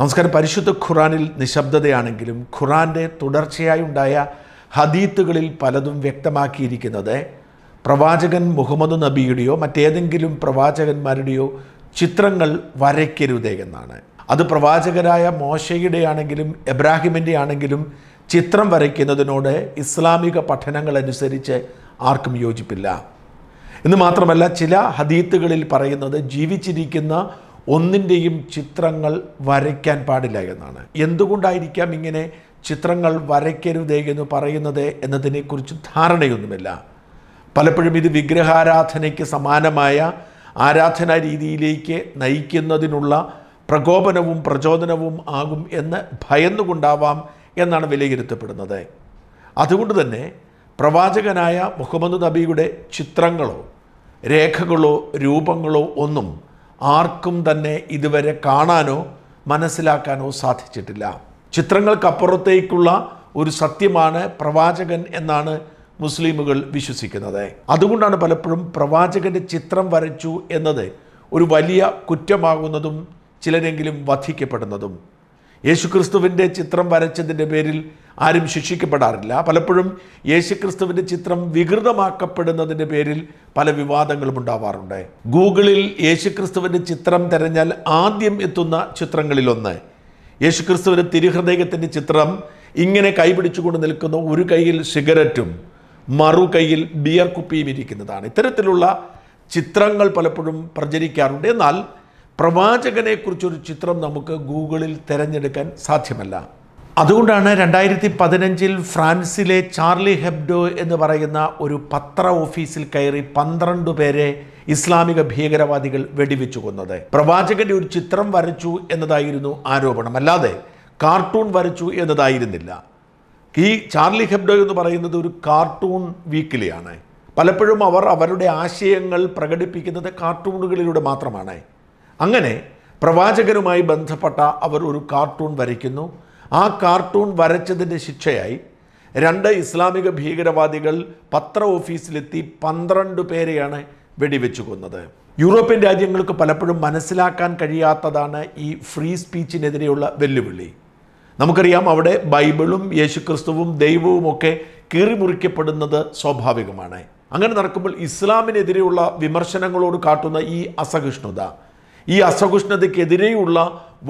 നമസ്കാരം പരിശുദ്ധ ഖുറാനിൽ നിശബ്ദതയാണെങ്കിലും ഖുറാൻ്റെ തുടർച്ചയായി ഉണ്ടായ ഹദീത്തുകളിൽ പലതും വ്യക്തമാക്കിയിരിക്കുന്നത് പ്രവാചകൻ മുഹമ്മദ് നബിയുടെയോ മറ്റേതെങ്കിലും പ്രവാചകന്മാരുടെയോ ചിത്രങ്ങൾ വരയ്ക്കരുതേ എന്നാണ് അത് പ്രവാചകരായ മോശയുടെ ആണെങ്കിലും എബ്രാഹിമിൻ്റെ ആണെങ്കിലും ചിത്രം വരയ്ക്കുന്നതിനോട് ഇസ്ലാമിക പഠനങ്ങൾ അനുസരിച്ച് ആർക്കും യോജിപ്പില്ല എന്ന് മാത്രമല്ല ചില ഹദീത്തുകളിൽ പറയുന്നത് ജീവിച്ചിരിക്കുന്ന ഒന്നിൻ്റെയും ചിത്രങ്ങൾ വരയ്ക്കാൻ പാടില്ല എന്നാണ് എന്തുകൊണ്ടായിരിക്കാം ഇങ്ങനെ ചിത്രങ്ങൾ വരയ്ക്കരുതേ എന്ന് പറയുന്നത് എന്നതിനെക്കുറിച്ച് ധാരണയൊന്നുമില്ല പലപ്പോഴും ഇത് വിഗ്രഹാരാധനയ്ക്ക് സമാനമായ ആരാധനാ രീതിയിലേക്ക് നയിക്കുന്നതിനുള്ള പ്രകോപനവും പ്രചോദനവും ആകും എന്ന് ഭയന്നുകൊണ്ടാവാം എന്നാണ് വിലയിരുത്തപ്പെടുന്നത് അതുകൊണ്ട് തന്നെ പ്രവാചകനായ മുഹമ്മദ് നബിയുടെ ചിത്രങ്ങളോ രേഖകളോ രൂപങ്ങളോ ഒന്നും ആർക്കും തന്നെ ഇതുവരെ കാണാനോ മനസ്സിലാക്കാനോ സാധിച്ചിട്ടില്ല ചിത്രങ്ങൾക്കപ്പുറത്തേക്കുള്ള ഒരു സത്യമാണ് പ്രവാചകൻ എന്നാണ് മുസ്ലിമുകൾ വിശ്വസിക്കുന്നത് അതുകൊണ്ടാണ് പലപ്പോഴും പ്രവാചകൻ്റെ ചിത്രം വരച്ചു എന്നത് ഒരു വലിയ കുറ്റമാകുന്നതും ചിലരെങ്കിലും വധിക്കപ്പെടുന്നതും യേശുക്രിസ്തുവിൻ്റെ ചിത്രം വരച്ചതിൻ്റെ പേരിൽ ആരും ശിക്ഷിക്കപ്പെടാറില്ല പലപ്പോഴും യേശുക്രിസ്തുവിൻ്റെ ചിത്രം വികൃതമാക്കപ്പെടുന്നതിൻ്റെ പേരിൽ പല വിവാദങ്ങളും ഉണ്ടാവാറുണ്ട് ഗൂഗിളിൽ യേശുക്രിസ്തുവിൻ്റെ ചിത്രം തിരഞ്ഞാൽ ആദ്യം എത്തുന്ന ചിത്രങ്ങളിലൊന്ന് യേശുക്രിസ്തുവിൻ്റെ തിരുഹൃദയത്തിൻ്റെ ചിത്രം ഇങ്ങനെ കൈപിടിച്ചുകൊണ്ട് നിൽക്കുന്ന ഒരു കൈയിൽ സിഗരറ്റും മറു കൈയിൽ ബിയർ കുപ്പിയും ഇരിക്കുന്നതാണ് ഇത്തരത്തിലുള്ള ചിത്രങ്ങൾ പലപ്പോഴും പ്രചരിക്കാറുണ്ട് എന്നാൽ പ്രവാചകനെക്കുറിച്ചൊരു ചിത്രം നമുക്ക് ഗൂഗിളിൽ തിരഞ്ഞെടുക്കാൻ സാധ്യമല്ല അതുകൊണ്ടാണ് രണ്ടായിരത്തി പതിനഞ്ചിൽ ഫ്രാൻസിലെ ചാർലി ഹെബ്ഡോ എന്ന് പറയുന്ന ഒരു പത്ര ഓഫീസിൽ കയറി പന്ത്രണ്ട് പേരെ ഇസ്ലാമിക ഭീകരവാദികൾ വെടിവെച്ചു കൊന്നത് പ്രവാചകന്റെ ഒരു ചിത്രം വരച്ചു എന്നതായിരുന്നു ആരോപണം അല്ലാതെ കാർട്ടൂൺ വരച്ചു എന്നതായിരുന്നില്ല ഈ ചാർലി ഹെബ്ഡോ എന്ന് പറയുന്നത് ഒരു കാർട്ടൂൺ വീക്കിലിയാണ് പലപ്പോഴും അവർ അവരുടെ ആശയങ്ങൾ പ്രകടിപ്പിക്കുന്നത് കാർട്ടൂണുകളിലൂടെ മാത്രമാണ് അങ്ങനെ പ്രവാചകരുമായി ബന്ധപ്പെട്ട അവർ ഒരു കാർട്ടൂൺ വരയ്ക്കുന്നു ആ കാർട്ടൂൺ വരച്ചതിൻ്റെ ശിക്ഷയായി രണ്ട് ഇസ്ലാമിക ഭീകരവാദികൾ പത്ര ഓഫീസിലെത്തി പന്ത്രണ്ട് പേരെയാണ് വെടിവെച്ചു കൊന്നത് യൂറോപ്യൻ രാജ്യങ്ങൾക്ക് പലപ്പോഴും മനസ്സിലാക്കാൻ കഴിയാത്തതാണ് ഈ ഫ്രീ സ്പീച്ചിനെതിരെയുള്ള വെല്ലുവിളി നമുക്കറിയാം അവിടെ ബൈബിളും യേശുക്രിസ്തുവും ദൈവവും ഒക്കെ കീറിമുറിക്കപ്പെടുന്നത് സ്വാഭാവികമാണ് അങ്ങനെ നടക്കുമ്പോൾ ഇസ്ലാമിനെതിരെയുള്ള വിമർശനങ്ങളോട് കാട്ടുന്ന ഈ അസഹിഷ്ണുത ഈ അസഹിഷ്ണുതയ്ക്കെതിരെയുള്ള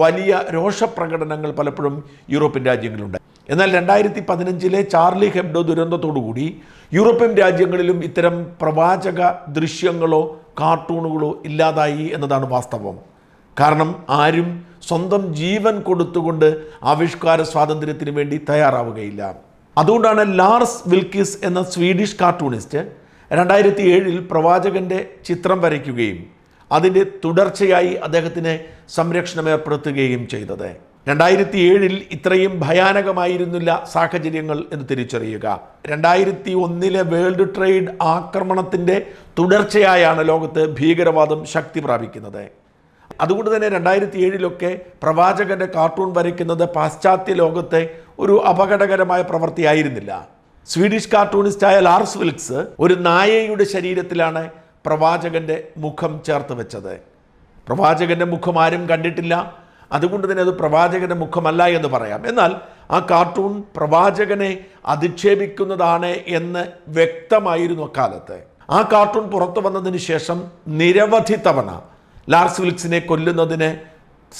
വലിയ രോഷപ്രകടനങ്ങൾ പലപ്പോഴും യൂറോപ്യൻ രാജ്യങ്ങളുണ്ട് എന്നാൽ രണ്ടായിരത്തി പതിനഞ്ചിലെ ചാർലി ഹെബ്ഡോ ദുരന്തത്തോടുകൂടി യൂറോപ്യൻ രാജ്യങ്ങളിലും ഇത്തരം പ്രവാചക ദൃശ്യങ്ങളോ കാർട്ടൂണുകളോ ഇല്ലാതായി എന്നതാണ് വാസ്തവം കാരണം ആരും സ്വന്തം ജീവൻ കൊടുത്തുകൊണ്ട് ആവിഷ്കാര സ്വാതന്ത്ര്യത്തിന് വേണ്ടി തയ്യാറാവുകയില്ല അതുകൊണ്ടാണ് ലാർസ് വിൽക്കിസ് എന്ന സ്വീഡിഷ് കാർട്ടൂണിസ്റ്റ് രണ്ടായിരത്തി ഏഴിൽ പ്രവാചകൻ്റെ ചിത്രം വരയ്ക്കുകയും അതിൻ്റെ തുടർച്ചയായി അദ്ദേഹത്തിന് സംരക്ഷണം ഏർപ്പെടുത്തുകയും ചെയ്തത് രണ്ടായിരത്തി ഏഴിൽ ഇത്രയും ഭയാനകമായിരുന്നില്ല സാഹചര്യങ്ങൾ എന്ന് തിരിച്ചറിയുക രണ്ടായിരത്തി ഒന്നിലെ വേൾഡ് ട്രേഡ് ആക്രമണത്തിൻ്റെ തുടർച്ചയായാണ് ലോകത്ത് ഭീകരവാദം ശക്തി പ്രാപിക്കുന്നത് അതുകൊണ്ട് തന്നെ രണ്ടായിരത്തി ഏഴിലൊക്കെ പ്രവാചകൻ്റെ കാർട്ടൂൺ വരയ്ക്കുന്നത് പാശ്ചാത്യ ലോകത്തെ ഒരു അപകടകരമായ പ്രവൃത്തിയായിരുന്നില്ല സ്വീഡിഷ് കാർട്ടൂണിസ്റ്റായ ലാർസ് വിൽക്സ് ഒരു നായയുടെ ശരീരത്തിലാണ് പ്രവാചകൻ്റെ മുഖം ചേർത്ത് വെച്ചത് പ്രവാചകൻ്റെ മുഖം ആരും കണ്ടിട്ടില്ല അതുകൊണ്ട് തന്നെ അത് പ്രവാചകൻ്റെ മുഖമല്ല എന്ന് പറയാം എന്നാൽ ആ കാർട്ടൂൺ പ്രവാചകനെ അധിക്ഷേപിക്കുന്നതാണ് എന്ന് വ്യക്തമായിരുന്നു അക്കാലത്ത് ആ കാർട്ടൂൺ പുറത്തു വന്നതിന് ശേഷം നിരവധി തവണ ലാർസ് വിൽക്സിനെ കൊല്ലുന്നതിന്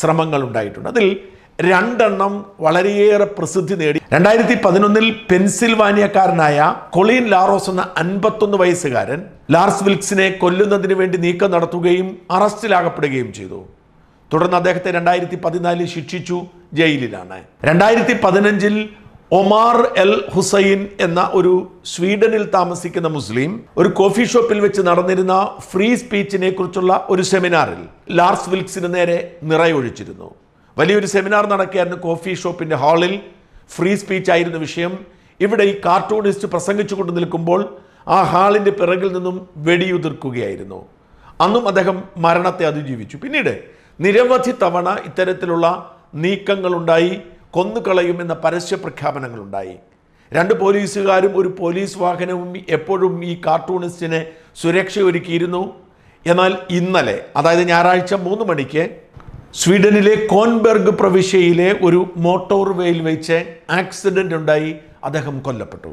ശ്രമങ്ങൾ ഉണ്ടായിട്ടുണ്ട് അതിൽ രണ്ടെണ്ണം വളരെയേറെ പ്രസിദ്ധി നേടി രണ്ടായിരത്തി പതിനൊന്നിൽ പെൻസിൽവാനിയക്കാരനായ കൊളീൻ ലാറോസ് എന്ന അൻപത്തൊന്ന് വയസ്സുകാരൻ ലാർസ് വിൽക്സിനെ കൊല്ലുന്നതിന് വേണ്ടി നീക്കം നടത്തുകയും അറസ്റ്റിലാകപ്പെടുകയും ചെയ്തു തുടർന്ന് അദ്ദേഹത്തെ രണ്ടായിരത്തി പതിനാലിൽ ശിക്ഷിച്ചു ജയിലിലാണ് രണ്ടായിരത്തി പതിനഞ്ചിൽ ഒമാർ എൽ ഹുസൈൻ എന്ന ഒരു സ്വീഡനിൽ താമസിക്കുന്ന മുസ്ലിം ഒരു കോഫി ഷോപ്പിൽ വെച്ച് നടന്നിരുന്ന ഫ്രീ സ്പീച്ചിനെ കുറിച്ചുള്ള ഒരു സെമിനാറിൽ ലാർസ് വിൽക്സിന് നേരെ നിറയൊഴിച്ചിരുന്നു വലിയൊരു സെമിനാർ നടക്കുകയായിരുന്നു കോഫി ഷോപ്പിന്റെ ഹാളിൽ ഫ്രീ സ്പീച്ച് ആയിരുന്നു വിഷയം ഇവിടെ ഈ കാർട്ടൂണിസ്റ്റ് പ്രസംഗിച്ചു നിൽക്കുമ്പോൾ ആ ഹാളിൻ്റെ പിറകിൽ നിന്നും വെടിയുതിർക്കുകയായിരുന്നു അന്നും അദ്ദേഹം മരണത്തെ അതിജീവിച്ചു പിന്നീട് നിരവധി തവണ ഇത്തരത്തിലുള്ള നീക്കങ്ങളുണ്ടായി കൊന്നുകളയുമെന്ന പരസ്യ പ്രഖ്യാപനങ്ങളുണ്ടായി രണ്ട് പോലീസുകാരും ഒരു പോലീസ് വാഹനവും എപ്പോഴും ഈ കാർട്ടൂണിസ്റ്റിനെ സുരക്ഷയൊരുക്കിയിരുന്നു എന്നാൽ ഇന്നലെ അതായത് ഞായറാഴ്ച മൂന്ന് മണിക്ക് സ്വീഡനിലെ കോൺബെർഗ് പ്രവിശ്യയിലെ ഒരു മോട്ടോർ വേയിൽ വെച്ച് ആക്സിഡൻ്റ് ഉണ്ടായി അദ്ദേഹം കൊല്ലപ്പെട്ടു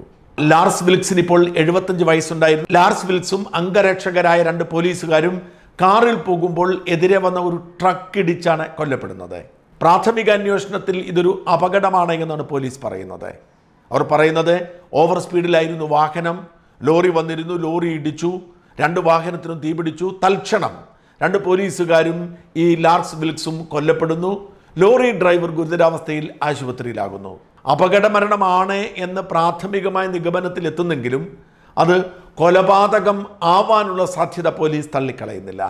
ലാർസ് വിൽക്സിന് ഇപ്പോൾ എഴുപത്തഞ്ച് വയസ്സുണ്ടായിരുന്നു ലാർസ് വിൽക്സും അംഗരക്ഷകരായ രണ്ട് പോലീസുകാരും കാറിൽ പോകുമ്പോൾ എതിരെ വന്ന ഒരു ട്രക്ക് ഇടിച്ചാണ് കൊല്ലപ്പെടുന്നത് പ്രാഥമിക അന്വേഷണത്തിൽ ഇതൊരു അപകടമാണ് എന്നാണ് പോലീസ് പറയുന്നത് അവർ പറയുന്നത് ഓവർ സ്പീഡിലായിരുന്നു വാഹനം ലോറി വന്നിരുന്നു ലോറി ഇടിച്ചു രണ്ട് വാഹനത്തിനും തീപിടിച്ചു തൽക്ഷണം രണ്ട് പോലീസുകാരും ഈ ലാർസ് വിൽക്സും കൊല്ലപ്പെടുന്നു ലോറി ഡ്രൈവർ ഗുരുതരാവസ്ഥയിൽ ആശുപത്രിയിലാകുന്നു അപകടമരണമാണ് എന്ന് പ്രാഥമികമായ എത്തുന്നെങ്കിലും അത് കൊലപാതകം ആവാനുള്ള സാധ്യത പോലീസ് തള്ളിക്കളയുന്നില്ല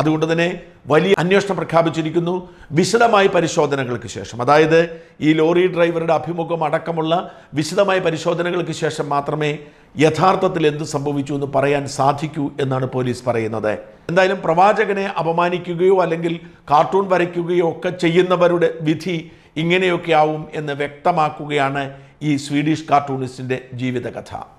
അതുകൊണ്ട് തന്നെ വലിയ അന്വേഷണം പ്രഖ്യാപിച്ചിരിക്കുന്നു വിശദമായ പരിശോധനകൾക്ക് ശേഷം അതായത് ഈ ലോറി ഡ്രൈവറുടെ അഭിമുഖം അടക്കമുള്ള വിശദമായ പരിശോധനകൾക്ക് ശേഷം മാത്രമേ യഥാർത്ഥത്തിൽ എന്ത് സംഭവിച്ചു എന്ന് പറയാൻ സാധിക്കൂ എന്നാണ് പോലീസ് പറയുന്നത് എന്തായാലും പ്രവാചകനെ അപമാനിക്കുകയോ അല്ലെങ്കിൽ കാർട്ടൂൺ വരയ്ക്കുകയോ ഒക്കെ ചെയ്യുന്നവരുടെ വിധി ഇങ്ങനെയൊക്കെ ആവും എന്ന് വ്യക്തമാക്കുകയാണ് ഈ സ്വീഡിഷ് കാർട്ടൂണിസ്റ്റിൻ്റെ ജീവിതകഥ